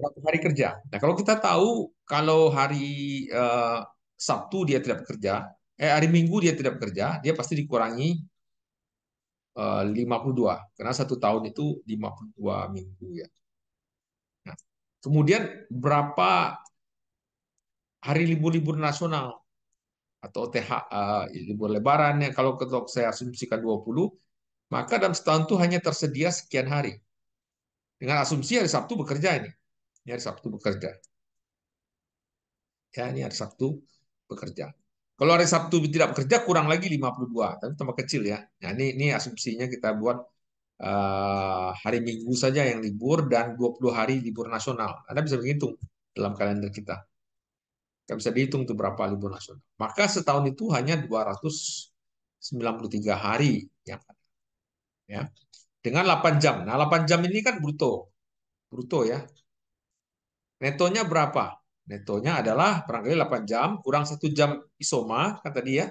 berapa hari kerja. Nah, kalau kita tahu kalau hari uh, Sabtu dia tidak bekerja, eh hari Minggu dia tidak bekerja, dia pasti dikurangi eh, uh, 52 karena satu tahun itu 52 minggu ya. Nah, kemudian berapa hari libur-libur nasional atau TH uh, eh, libur lebaran ya kalau saya asumsikan 20, maka dalam setahun itu hanya tersedia sekian hari. Dengan asumsi hari Sabtu bekerja ini. Ini hari Sabtu bekerja. Ya, ini hari Sabtu bekerja. Kalau hari Sabtu tidak bekerja, kurang lagi 52. Tapi tambah kecil ya. Nah, ini, ini asumsinya kita buat uh, hari Minggu saja yang libur dan 20 hari libur nasional. Anda bisa menghitung dalam kalender kita. Kita bisa dihitung itu berapa libur nasional. Maka setahun itu hanya 293 hari yang ada. Ya. Dengan 8 jam. Nah, 8 jam ini kan bruto. Bruto ya. Netonya berapa? Netonya adalah barangkali 8 jam, kurang satu jam isoma, kan tadi ya.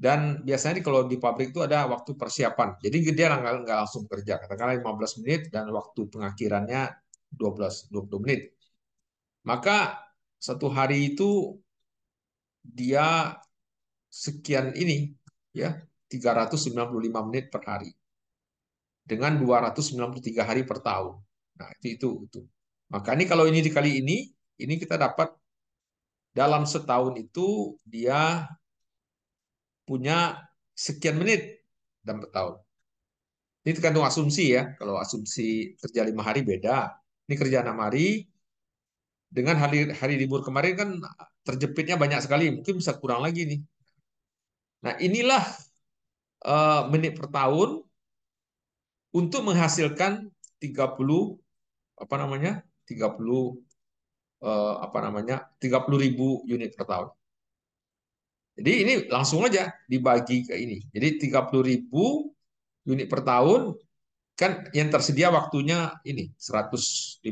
Dan biasanya kalau di pabrik itu ada waktu persiapan. Jadi dia nggak, nggak langsung kerja. Katakanlah 15 menit dan waktu pengakhirannya 12, 20 menit. Maka satu hari itu dia sekian ini ya 395 menit per hari dengan 293 hari per tahun. Nah, itu itu itu. Maka ini kalau ini dikali ini, ini kita dapat dalam setahun itu dia punya sekian menit dalam tahun. Ini tergantung asumsi ya. Kalau asumsi kerja lima hari beda. Ini kerja enam hari. Dengan hari hari libur kemarin kan terjepitnya banyak sekali. Mungkin bisa kurang lagi nih. Nah inilah uh, menit per tahun untuk menghasilkan 30 apa namanya 30 eh, apa namanya 30.000 unit per tahun. Jadi ini langsung aja dibagi ke ini. Jadi 30.000 ribu unit per tahun kan yang tersedia waktunya ini 115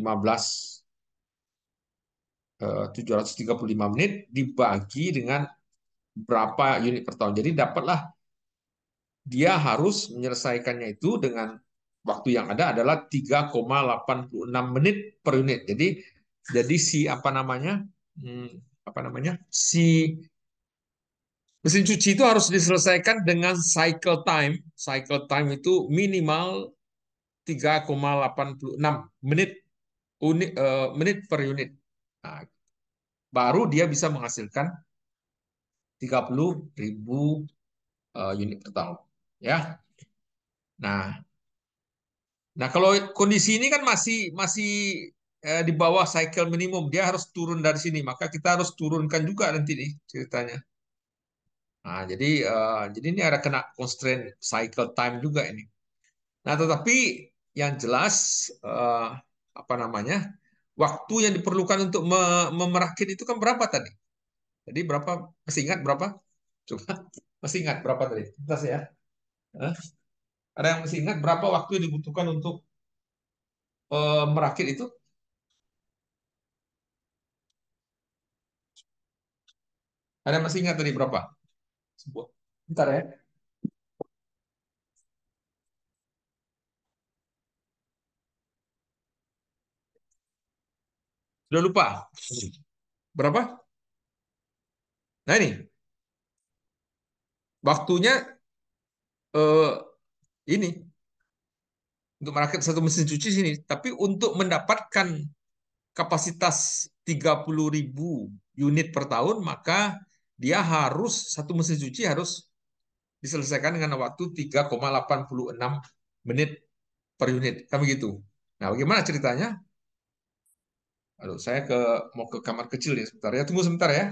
eh, 735 menit dibagi dengan berapa unit per tahun. Jadi dapatlah dia harus menyelesaikannya itu dengan waktu yang ada adalah 3,86 menit per unit. Jadi jadi si apa namanya? Hmm, apa namanya? Si mesin cuci itu harus diselesaikan dengan cycle time. Cycle time itu minimal 3,86 menit unit uh, menit per unit. Nah, baru dia bisa menghasilkan 30.000 uh, eh, unit per tahun, ya. Nah, Nah, kalau kondisi ini kan masih masih eh, di bawah cycle minimum, dia harus turun dari sini, maka kita harus turunkan juga nanti nih ceritanya. Nah, jadi eh, jadi ini ada kena constraint cycle time juga ini. Nah, tetapi yang jelas eh, apa namanya? Waktu yang diperlukan untuk me memerakit itu kan berapa tadi? Jadi berapa? Masih ingat berapa? Coba masih ingat berapa tadi? Entar ya. Hah? Ada yang masih ingat berapa waktu yang dibutuhkan untuk uh, merakit itu? Ada yang masih ingat tadi berapa? Bentar ya. Sudah lupa? Berapa? Nah ini. Waktunya eh, ini untuk merakit satu mesin cuci sini, tapi untuk mendapatkan kapasitas 30.000 unit per tahun, maka dia harus satu mesin cuci harus diselesaikan dengan waktu 3,86 menit per unit. Kan begitu. Nah, bagaimana ceritanya? Aduh, saya ke mau ke kamar kecil ya sebentar ya. Tunggu sebentar ya.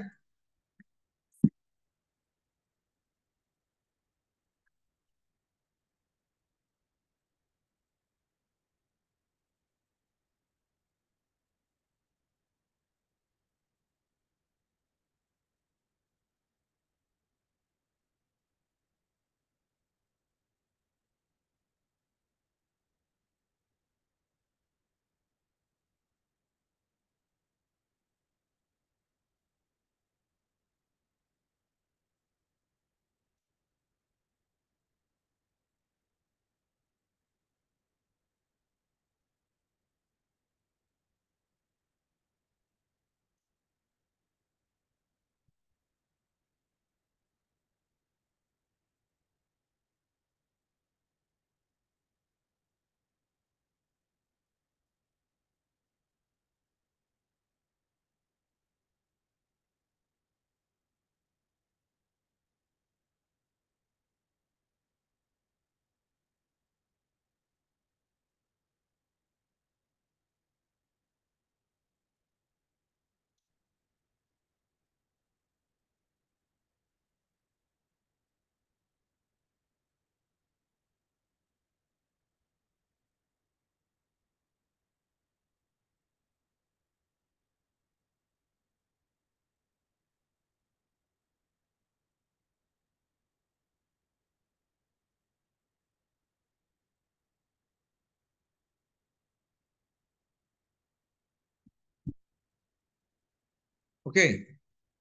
Oke,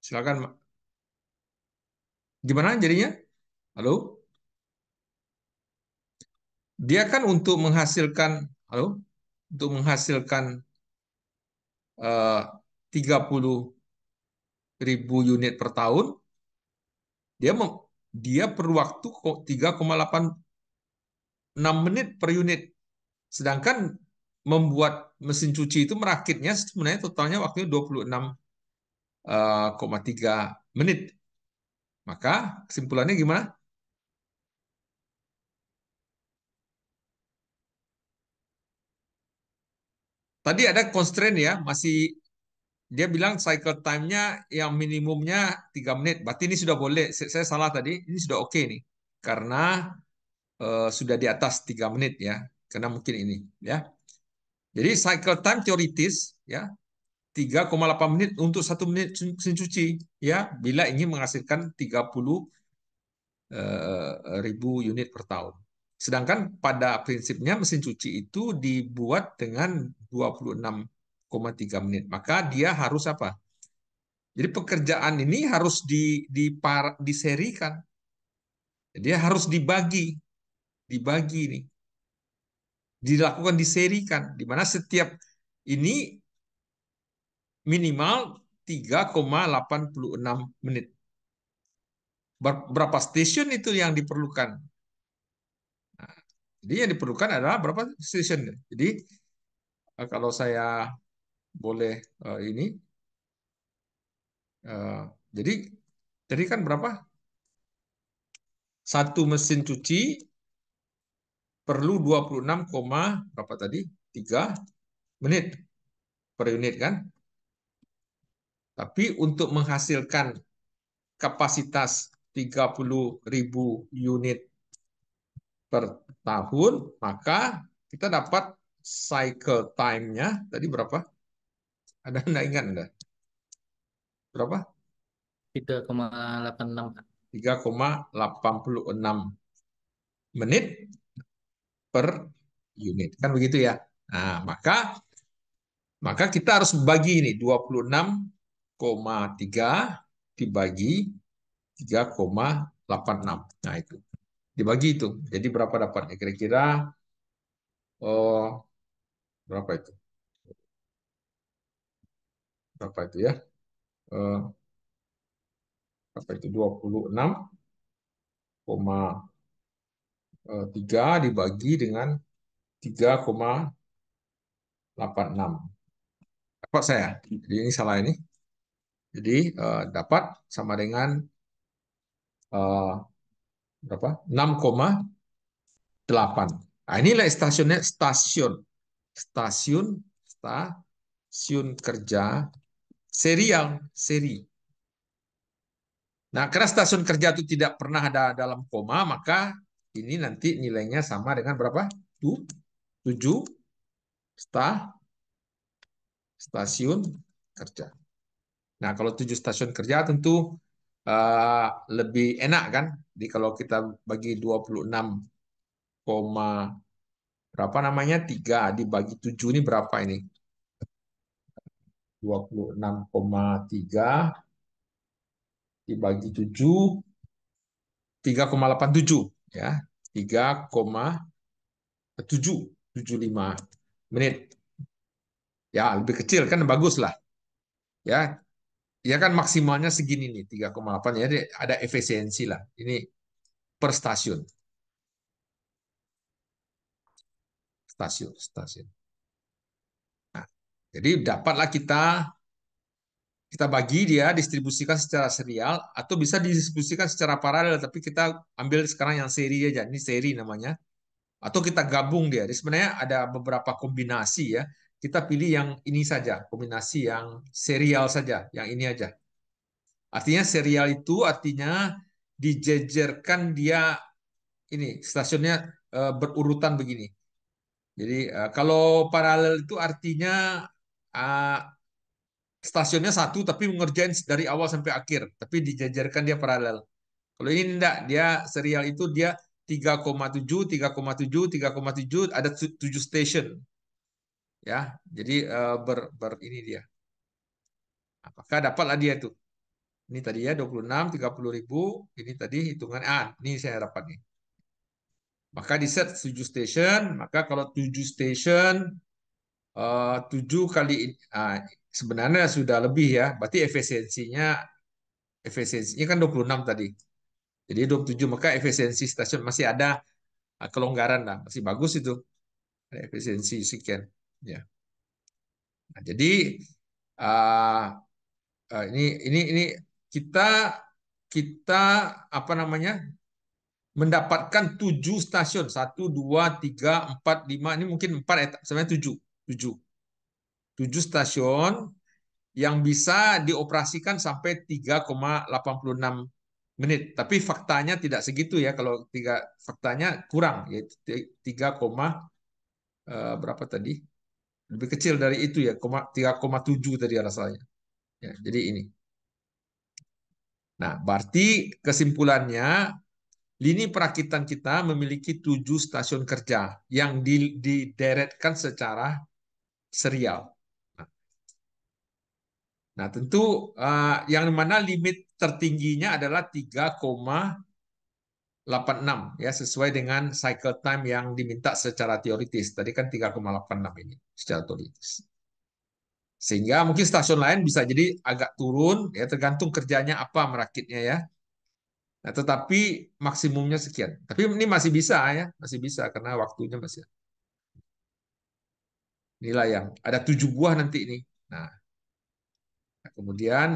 silakan. Gimana jadinya? Halo? Dia kan untuk menghasilkan, halo? Untuk menghasilkan uh, puluh ribu unit per tahun, dia mem, dia perlu waktu 3,86 menit per unit. Sedangkan membuat mesin cuci itu merakitnya sebenarnya totalnya waktunya 26 0,3 eh, menit. Maka kesimpulannya gimana? Tadi ada constraint ya, masih dia bilang cycle time-nya yang minimumnya 3 menit. Berarti ini sudah boleh. Saya salah tadi, ini sudah oke okay nih. Karena uh, sudah di atas 3 menit ya. Karena mungkin ini ya. Jadi cycle time teoritis ya 3,8 menit untuk satu menit mesin cuci ya bila ingin menghasilkan 30 eh, ribu unit per tahun. Sedangkan pada prinsipnya mesin cuci itu dibuat dengan 26,3 menit. Maka dia harus apa? Jadi pekerjaan ini harus di, par, diserikan. Dia harus dibagi. Dibagi ini. Dilakukan diserikan. Di mana setiap ini minimal 3,86 menit. Berapa stasiun itu yang diperlukan? Nah, jadi yang diperlukan adalah berapa stasiun. Jadi eh, kalau saya boleh uh, ini, uh, jadi jadi kan berapa? Satu mesin cuci perlu 26, berapa tadi? 3 menit per unit kan? Tapi untuk menghasilkan kapasitas 30.000 unit per tahun, maka kita dapat cycle time-nya tadi berapa? Ada enggak ingat enggak? Berapa? 3,86. 3,86 menit per unit. Kan begitu ya? Nah, maka maka kita harus bagi ini 26 dibagi 3,86. Nah itu. Dibagi itu. Jadi berapa dapatnya? Kira-kira oh, berapa itu? Berapa itu ya? Eh, berapa itu? koma eh, tiga dibagi dengan 3,86. Apa saya? Jadi ini salah ini. Jadi uh, dapat sama dengan uh, berapa? 6,8. Nah, inilah stasiunnya stasiun stasiun stasiun kerja serial seri. Nah, karena stasiun kerja itu tidak pernah ada dalam koma, maka ini nanti nilainya sama dengan berapa? 7 sta, stasiun kerja. Nah, kalau tujuh stasiun kerja tentu uh, lebih enak kan? Jadi kalau kita bagi 26, berapa namanya? 3 dibagi 7 ini berapa ini? 26,3 dibagi 7 3,87 ya. 3,775 menit. Ya, lebih kecil kan baguslah. Ya, ya kan maksimalnya segini nih 3,8 ya ada efisiensi lah ini per stasiun stasiun stasiun nah, jadi dapatlah kita kita bagi dia distribusikan secara serial atau bisa didistribusikan secara paralel tapi kita ambil sekarang yang seri aja ini seri namanya atau kita gabung dia. Jadi sebenarnya ada beberapa kombinasi ya kita pilih yang ini saja, kombinasi yang serial saja, yang ini aja. Artinya serial itu artinya dijejerkan dia ini stasiunnya eh, berurutan begini. Jadi eh, kalau paralel itu artinya ah, stasiunnya satu tapi mengerjain dari awal sampai akhir, tapi dijajarkan dia paralel. Kalau ini enggak, dia serial itu dia 3,7, 3,7, 3,7, ada 7 station ya jadi uh, ber, ber ini dia apakah dapat dia itu ini tadi ya 26 puluh ribu ini tadi hitungan ah ini saya dapat nih maka di set 7 station maka kalau 7 station eh, uh, 7 kali uh, sebenarnya sudah lebih ya berarti efisiensinya efisiensinya kan 26 tadi jadi 27 maka efisiensi stasiun masih ada ah, kelonggaran lah masih bagus itu efisiensi sekian Ya. Nah, jadi uh, uh, ini ini ini kita kita apa namanya mendapatkan tujuh stasiun satu dua tiga empat lima ini mungkin empat etap eh, sebenarnya tujuh tujuh tujuh stasiun yang bisa dioperasikan sampai 3,86 menit. Tapi faktanya tidak segitu ya kalau tiga faktanya kurang yaitu 3, eh, berapa tadi? Lebih kecil dari itu ya, 3,7 tadi rasanya. Ya, jadi ini. Nah, berarti kesimpulannya lini perakitan kita memiliki tujuh stasiun kerja yang dideretkan secara serial. Nah, nah tentu eh, yang mana limit tertingginya adalah 86 ya sesuai dengan cycle time yang diminta secara teoritis. Tadi kan 3,86 ini secara teoritis. Sehingga mungkin stasiun lain bisa jadi agak turun ya tergantung kerjanya apa merakitnya ya. Nah, tetapi maksimumnya sekian. Tapi ini masih bisa ya, masih bisa karena waktunya masih. Nilai yang ada tujuh buah nanti ini. Nah, kemudian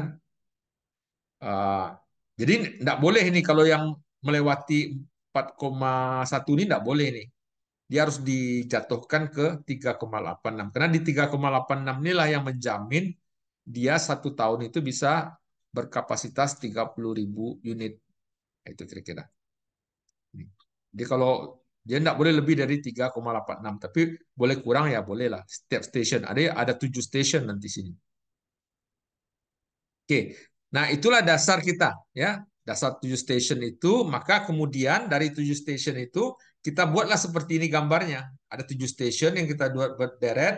uh, jadi tidak boleh ini kalau yang melewati 4,1 ini tidak boleh nih. Dia harus dijatuhkan ke 3,86. Karena di 3,86 inilah yang menjamin dia satu tahun itu bisa berkapasitas 30.000 unit. Itu kira-kira. Jadi kalau dia tidak boleh lebih dari 3,86, tapi boleh kurang ya bolehlah. Setiap station ada ada tujuh station nanti sini. Oke, nah itulah dasar kita ya dasar tujuh station itu, maka kemudian dari tujuh station itu kita buatlah seperti ini gambarnya. Ada tujuh station yang kita buat berderet,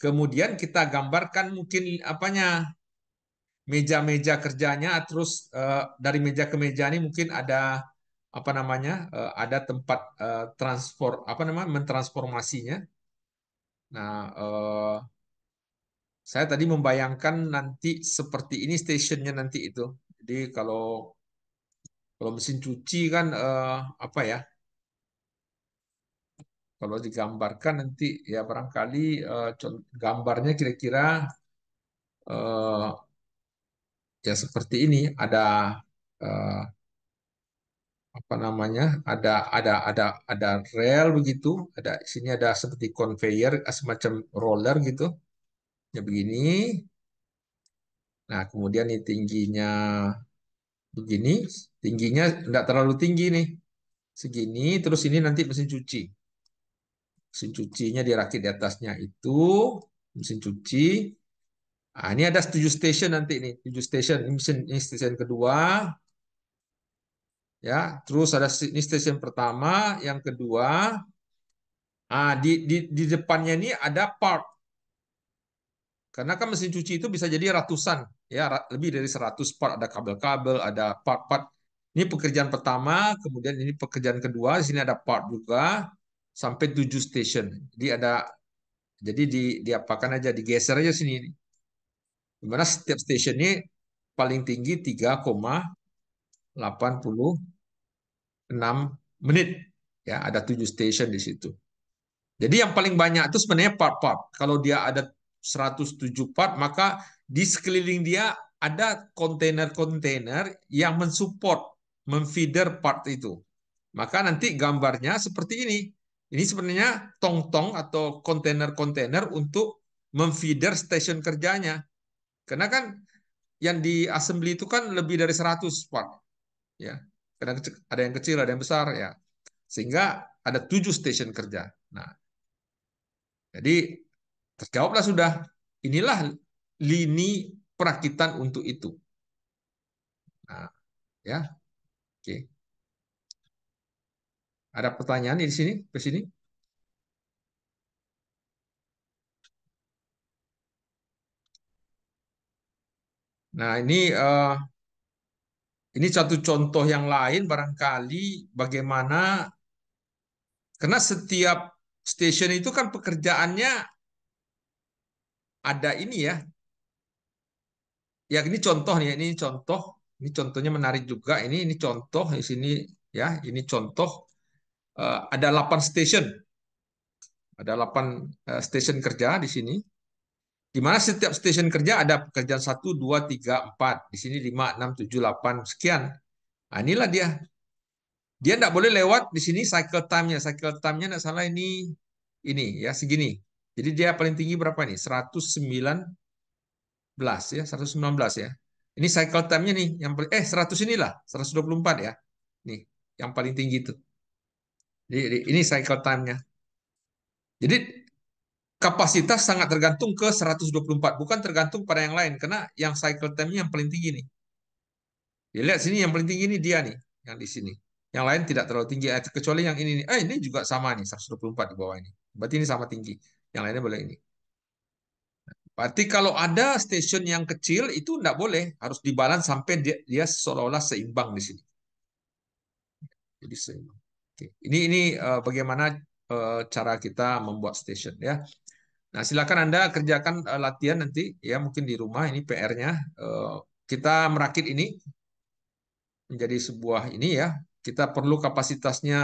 kemudian kita gambarkan mungkin apanya meja-meja kerjanya, terus uh, dari meja ke meja ini mungkin ada apa namanya uh, ada tempat uh, eh, transfer apa namanya mentransformasinya. Nah, uh, saya tadi membayangkan nanti seperti ini stationnya nanti itu. Jadi kalau kalau mesin cuci kan uh, apa ya? Kalau digambarkan nanti ya barangkali uh, gambarnya kira-kira uh, ya seperti ini ada uh, apa namanya ada ada ada ada rel begitu ada sini ada seperti conveyor semacam roller gitu ya begini nah kemudian ini tingginya begini, tingginya tidak terlalu tinggi nih. Segini, terus ini nanti mesin cuci. Mesin cucinya dirakit di atasnya itu, mesin cuci. Nah, ini ada tujuh station nanti nih, tujuh station. Ini mesin ini station kedua. Ya, terus ada ini station pertama, yang kedua. Ah, di, di, di depannya ini ada park. Karena kan mesin cuci itu bisa jadi ratusan, ya lebih dari 100 part, ada kabel-kabel, ada part-part. Ini pekerjaan pertama, kemudian ini pekerjaan kedua, di sini ada part juga, sampai 7 station. Jadi ada, jadi di, diapakan aja, digeser aja sini. Dimana setiap station ini paling tinggi 3,86 menit. Ya, ada tujuh station di situ. Jadi yang paling banyak itu sebenarnya part-part. Kalau dia ada 107 maka di sekeliling dia ada kontainer-kontainer yang mensupport, memfeeder part itu. Maka nanti gambarnya seperti ini. Ini sebenarnya tong-tong atau kontainer-kontainer untuk memfeeder stasiun kerjanya. Karena kan yang di assembly itu kan lebih dari 100 part. Ya. Kadang ada yang kecil, ada yang besar ya. Sehingga ada tujuh stasiun kerja. Nah, jadi Terjawablah sudah, inilah lini perakitan untuk itu. Nah, ya. Oke. Ada pertanyaan di sini, ke sini? Nah, ini uh, ini satu contoh yang lain barangkali bagaimana karena setiap stasiun itu kan pekerjaannya ada ini ya. Ya ini contoh nih, ini contoh, ini contohnya menarik juga. Ini ini contoh di sini ya, ini contoh uh, ada 8 station. Ada 8 uh, eh, station kerja di sini. Di mana setiap station kerja ada pekerjaan 1 2 3 4. Di sini 5 6 7 8 sekian. Nah, inilah dia. Dia tidak boleh lewat di sini cycle time-nya. Cycle time-nya tidak salah ini ini ya segini. Jadi dia paling tinggi berapa nih? 119 ya, 119 ya. Ini cycle time-nya nih yang eh 100 inilah, 124 ya. Nih, yang paling tinggi itu. Jadi ini cycle time-nya. Jadi kapasitas sangat tergantung ke 124, bukan tergantung pada yang lain karena yang cycle time-nya yang paling tinggi nih. Ya, lihat sini yang paling tinggi ini dia nih, yang di sini. Yang lain tidak terlalu tinggi eh, kecuali yang ini nih. Eh ini juga sama nih 124 di bawah ini. Berarti ini sama tinggi. Yang lainnya boleh ini. Berarti kalau ada stasiun yang kecil itu tidak boleh, harus dibalans sampai dia, dia seolah-olah seimbang di sini. Jadi seimbang. Oke. Ini ini uh, bagaimana uh, cara kita membuat stasiun ya. Nah silakan anda kerjakan uh, latihan nanti ya mungkin di rumah ini PR-nya uh, kita merakit ini menjadi sebuah ini ya kita perlu kapasitasnya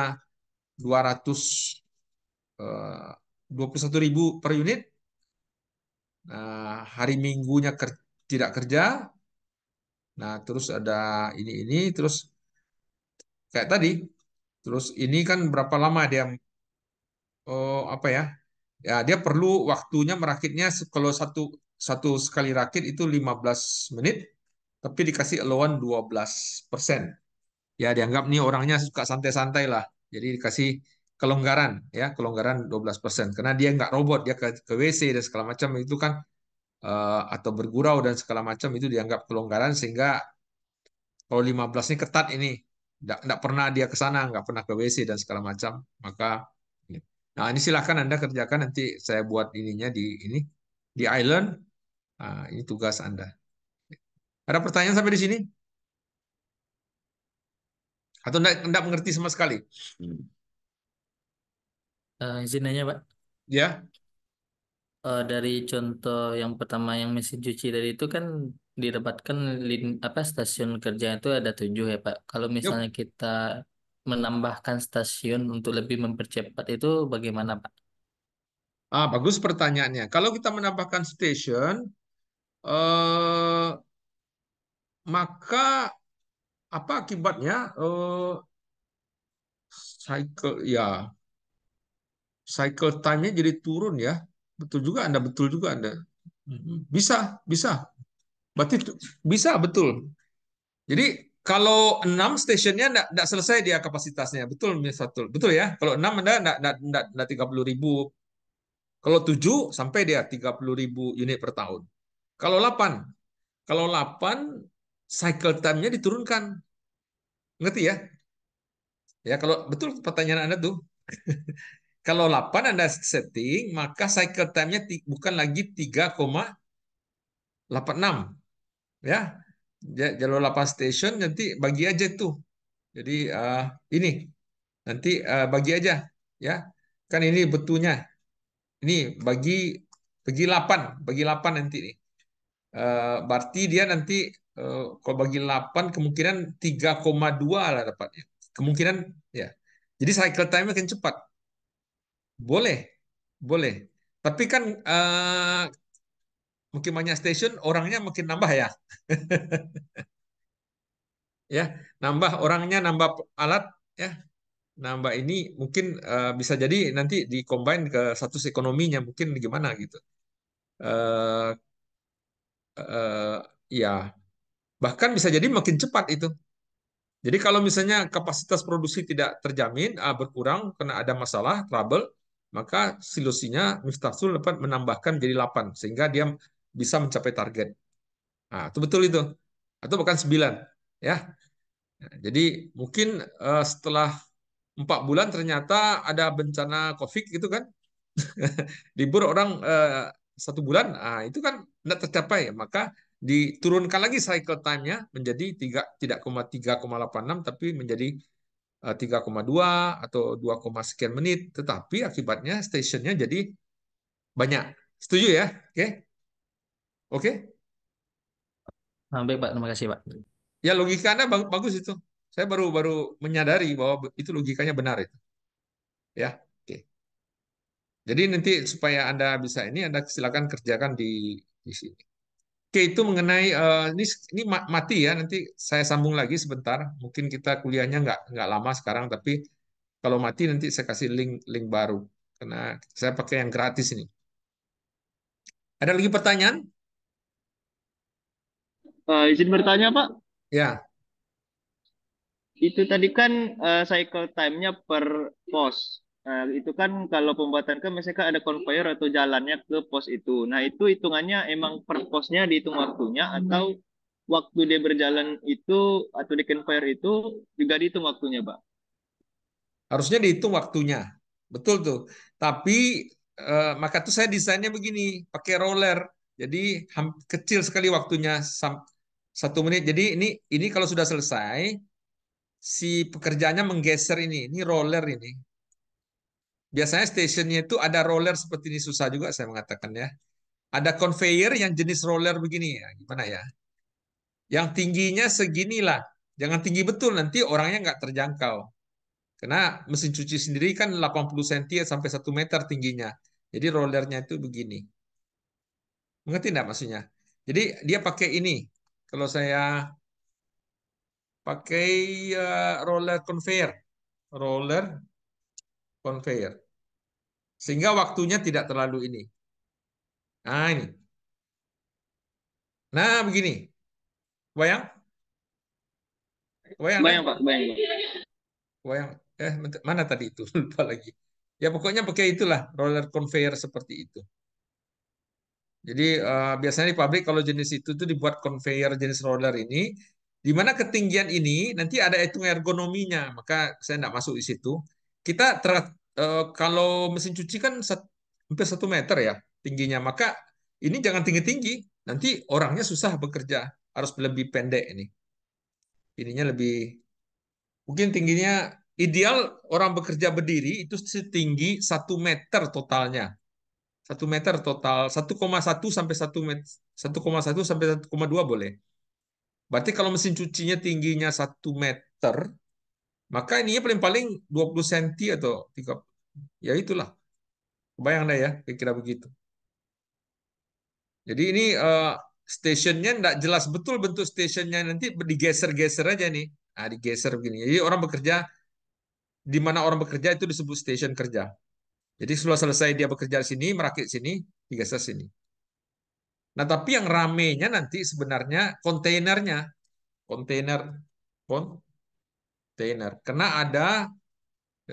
200 uh, ribu per unit. Nah, hari Minggunya ker tidak kerja. Nah, terus ada ini ini terus kayak tadi. Terus ini kan berapa lama dia oh apa ya? Ya, dia perlu waktunya merakitnya kalau satu satu sekali rakit itu 15 menit tapi dikasih loan 12%. Ya, dianggap nih orangnya suka santai-santai lah. Jadi dikasih kelonggaran ya kelonggaran 12% karena dia nggak robot dia ke, WC dan segala macam itu kan eh, atau bergurau dan segala macam itu dianggap kelonggaran sehingga kalau 15 ini ketat ini nggak pernah dia ke sana nggak pernah ke WC dan segala macam maka ya. nah ini silahkan anda kerjakan nanti saya buat ininya di ini di island nah, ini tugas anda ada pertanyaan sampai di sini atau enggak, enggak mengerti sama sekali? Hmm. Uh, izin nanya, Pak. Ya. Uh, dari contoh yang pertama yang mesin cuci dari itu kan didapatkan lin, apa stasiun kerja itu ada tujuh ya Pak. Kalau misalnya Yuk. kita menambahkan stasiun untuk lebih mempercepat itu bagaimana Pak? Ah bagus pertanyaannya. Kalau kita menambahkan stasiun, eh, maka apa akibatnya? Eh, cycle ya cycle time-nya jadi turun ya. Betul juga Anda, betul juga Anda. Mm-hmm. Bisa, bisa. Berarti bisa, betul. Jadi kalau 6 stasiunnya tidak selesai dia kapasitasnya. Betul, satu Betul ya? Kalau 6 Anda tidak tiga puluh ribu. Kalau 7 sampai dia tiga puluh ribu unit per tahun. Kalau 8, kalau 8 cycle time-nya diturunkan. Ngerti ya? Ya kalau betul pertanyaan Anda tuh. Kalau 8 Anda setting, maka cycle time-nya bukan lagi 3,86. Ya. Jalur 8 station nanti bagi aja itu. Jadi uh, ini nanti uh, bagi aja ya. Kan ini betulnya. Ini bagi bagi 8, bagi 8 nanti nih. Uh, berarti dia nanti uh, kalau bagi 8 kemungkinan 3,2 lah dapatnya. Kemungkinan ya. Jadi cycle time-nya akan cepat. Boleh, boleh. Tapi kan uh, eh, mungkin banyak stasiun orangnya mungkin nambah ya. ya, nambah orangnya, nambah alat ya. Nambah ini mungkin uh, bisa jadi nanti dikombin ke status ekonominya mungkin gimana gitu. Uh, uh, ya, bahkan bisa jadi makin cepat itu. Jadi kalau misalnya kapasitas produksi tidak terjamin, ah, berkurang kena ada masalah, trouble, maka silusinya Miftah Sul dapat menambahkan jadi 8 sehingga dia bisa mencapai target. Nah, itu betul itu. Atau bahkan 9 ya. Nah, jadi mungkin uh, setelah empat bulan ternyata ada bencana Covid gitu kan. Libur orang uh, satu bulan, nah, itu kan tidak tercapai. Maka diturunkan lagi cycle time-nya menjadi 3 tidak 3,86 tapi menjadi 3,2 eh, atau 2, sekian menit, tetapi akibatnya stationnya jadi banyak. Setuju ya? Oke? Okay? Oke? Okay? Sampai Pak, terima kasih Pak. Ya logika Anda bagus itu. Saya baru baru menyadari bahwa itu logikanya benar itu. Ya, oke. Jadi nanti supaya Anda bisa ini Anda silakan kerjakan di di sini. Oke, itu mengenai eh, ini ini mati ya. Nanti saya sambung lagi sebentar. Mungkin kita kuliahnya nggak nggak lama sekarang, tapi kalau mati nanti saya kasih link link baru karena saya pakai yang gratis ini. Ada lagi pertanyaan? Uh, izin bertanya Pak? Ya. Itu tadi kan uh, cycle time-nya per pos. Nah, itu kan kalau pembuatan kan misalkan ada konvoyer atau jalannya ke pos itu. Nah, itu hitungannya emang per posnya dihitung waktunya atau waktu dia berjalan itu atau di konvoyer itu juga dihitung waktunya, Pak? Harusnya dihitung waktunya. Betul tuh. Tapi eh, maka tuh saya desainnya begini, pakai roller. Jadi kecil sekali waktunya satu menit. Jadi ini ini kalau sudah selesai si pekerjanya menggeser ini, ini roller ini Biasanya stationnya itu ada roller seperti ini susah juga saya mengatakan ya. Ada conveyor yang jenis roller begini ya, gimana ya? Yang tingginya seginilah. Jangan tinggi betul nanti orangnya nggak terjangkau. Karena mesin cuci sendiri kan 80 cm sampai 1 meter tingginya. Jadi rollernya itu begini. Mengerti tidak maksudnya? Jadi dia pakai ini. Kalau saya pakai eh, roller conveyor, roller konveyor. Sehingga waktunya tidak terlalu ini. Nah, ini. Nah, begini. Bayang? Bayang, bayang kan? Pak. Bayang, bayang. Eh, mana tadi itu? Lupa lagi. Ya, pokoknya pakai itulah. Roller conveyor seperti itu. Jadi uh, biasanya di pabrik kalau jenis itu tuh dibuat conveyor jenis roller ini, di mana ketinggian ini nanti ada hitung ergonominya, maka saya tidak masuk di situ kita ter, uh, eh, kalau mesin cuci kan sat, hampir satu meter ya tingginya, maka ini jangan tinggi-tinggi, nanti orangnya susah bekerja, harus lebih pendek ini. Ininya lebih, mungkin tingginya ideal orang bekerja berdiri itu setinggi satu meter totalnya. satu meter total 1,1 sampai satu meter satu sampai koma dua boleh. Berarti kalau mesin cucinya tingginya satu meter, maka ini paling-paling 20 cm atau 30. Ya itulah. Kebayang dah ya, kira-kira begitu. Jadi ini uh, stationnya tidak jelas betul bentuk stasiunnya nanti digeser-geser aja nih. Nah, digeser begini. Jadi orang bekerja, di mana orang bekerja itu disebut stasiun kerja. Jadi setelah selesai dia bekerja di sini, merakit sini, digeser sini. Nah, tapi yang ramenya nanti sebenarnya kontainernya. Kontainer, kon, kontainer. Karena ada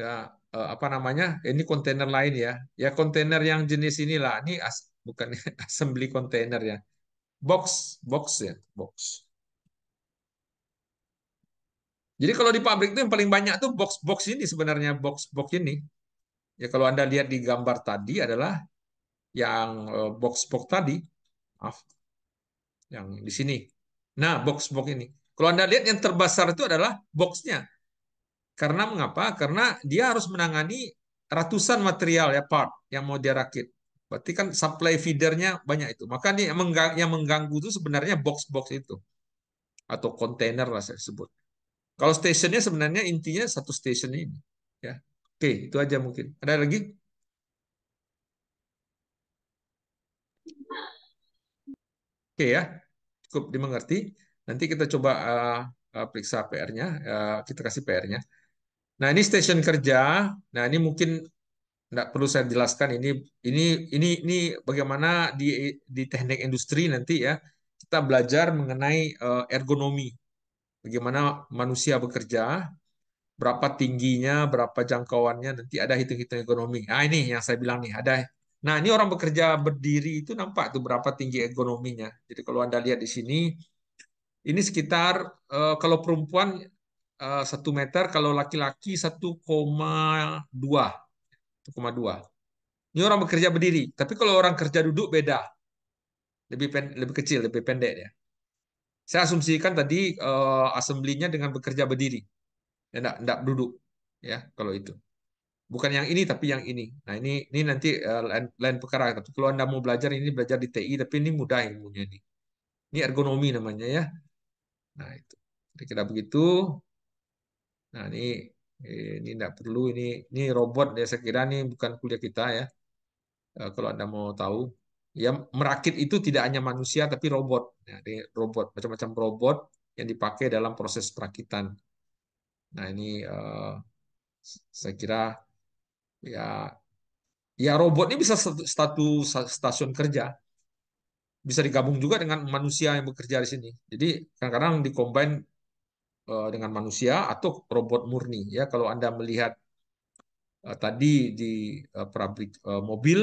ya eh, apa namanya? Ini kontainer lain ya. Ya kontainer yang jenis inilah. Ini as, bukan assembly kontainer ya. Box, box ya, box. Jadi kalau di pabrik itu yang paling banyak tuh box-box ini sebenarnya box-box ini. Ya kalau Anda lihat di gambar tadi adalah yang box-box eh, tadi. Maaf. Yang di sini. Nah, box-box ini. Kalau Anda lihat yang terbesar itu adalah boxnya. Karena mengapa? Karena dia harus menangani ratusan material ya part yang mau dia rakit. Berarti kan supply feedernya banyak itu. Maka yang mengganggu, yang mengganggu itu sebenarnya box-box itu atau kontainer lah saya sebut. Kalau stationnya sebenarnya intinya satu station ini. Ya. Oke, itu aja mungkin. Ada lagi? Oke ya, cukup dimengerti. Nanti kita coba uh, uh, periksa PR-nya, uh, eh, kita kasih PR-nya. Nah, ini stasiun kerja. Nah, ini mungkin tidak perlu saya jelaskan ini ini ini ini bagaimana di di teknik industri nanti ya kita belajar mengenai eh, ergonomi. Bagaimana manusia bekerja, berapa tingginya, berapa jangkauannya, nanti ada hitung-hitung ergonomi Nah, ini yang saya bilang nih, ada. Nah, ini orang bekerja berdiri itu nampak tuh berapa tinggi ergonominya Jadi kalau Anda lihat di sini ini sekitar eh, kalau perempuan Eh, satu meter, kalau laki-laki 1,2. 1,2. Ini orang bekerja berdiri, tapi kalau orang kerja duduk beda. Lebih pen, lebih kecil, lebih pendek ya. Saya asumsikan tadi uh, eh, asemblinya dengan bekerja berdiri. Enggak, ya, enggak duduk ya kalau itu. Bukan yang ini tapi yang ini. Nah, ini ini nanti uh, lain, lain perkara tapi kalau Anda mau belajar ini belajar di TI tapi ini mudah ilmunya ini. Ini ergonomi namanya ya. Nah, itu. Kira-kira begitu. Nah, ini eh, ini tidak perlu ini ini robot ya saya kira ini bukan kuliah kita ya. Eh, kalau Anda mau tahu, ya merakit itu tidak hanya manusia tapi robot. Nah, ini robot macam-macam robot yang dipakai dalam proses perakitan. Nah, ini eh, saya kira ya ya robot ini bisa satu stasiun kerja bisa digabung juga dengan manusia yang bekerja di sini. Jadi kadang-kadang dikombin Eh, dengan manusia atau robot murni ya kalau anda melihat eh, tadi di eh, pabrik mobil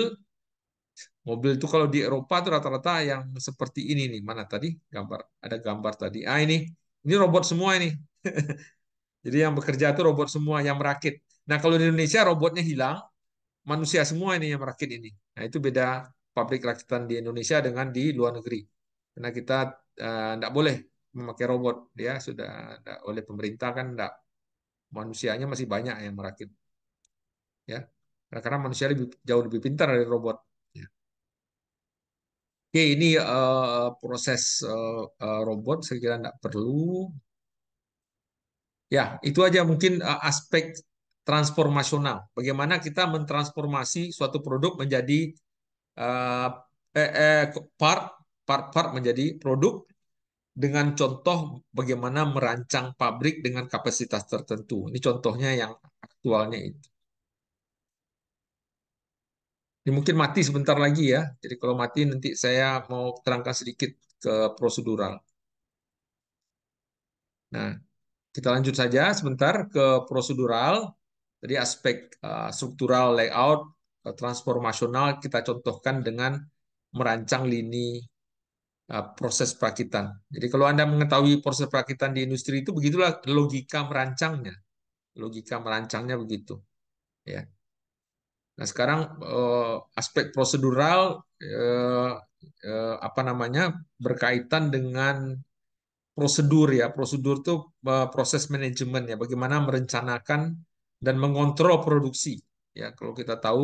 mobil itu kalau di Eropa itu rata-rata yang seperti ini nih mana tadi gambar ada gambar tadi ah ini ini robot semua ini jadi yang bekerja itu robot semua yang merakit nah kalau di Indonesia robotnya hilang manusia semua ini yang merakit ini nah itu beda pabrik rakitan di Indonesia dengan di luar negeri karena kita tidak uh, boleh memakai robot dia sudah oleh pemerintah kan enggak manusianya masih banyak yang merakit ya karena manusia lebih jauh lebih pintar dari robot ya. oke ini uh, proses uh, robot saya kira enggak perlu ya itu aja mungkin uh, aspek transformasional bagaimana kita mentransformasi suatu produk menjadi uh, eh, eh, part part part menjadi produk dengan contoh bagaimana merancang pabrik dengan kapasitas tertentu. Ini contohnya yang aktualnya itu. Ini mungkin mati sebentar lagi ya. Jadi kalau mati nanti saya mau terangkan sedikit ke prosedural. Nah, kita lanjut saja sebentar ke prosedural. Jadi aspek eh, struktural layout eh, transformasional kita contohkan dengan merancang lini Uh, proses perakitan. Jadi kalau Anda mengetahui proses perakitan di industri itu begitulah logika merancangnya. Logika merancangnya begitu. Ya. Nah, sekarang uh, aspek prosedural uh, apa namanya? berkaitan dengan prosedur ya. Prosedur itu proses manajemen ya, bagaimana merencanakan dan mengontrol produksi. Ya, kalau kita tahu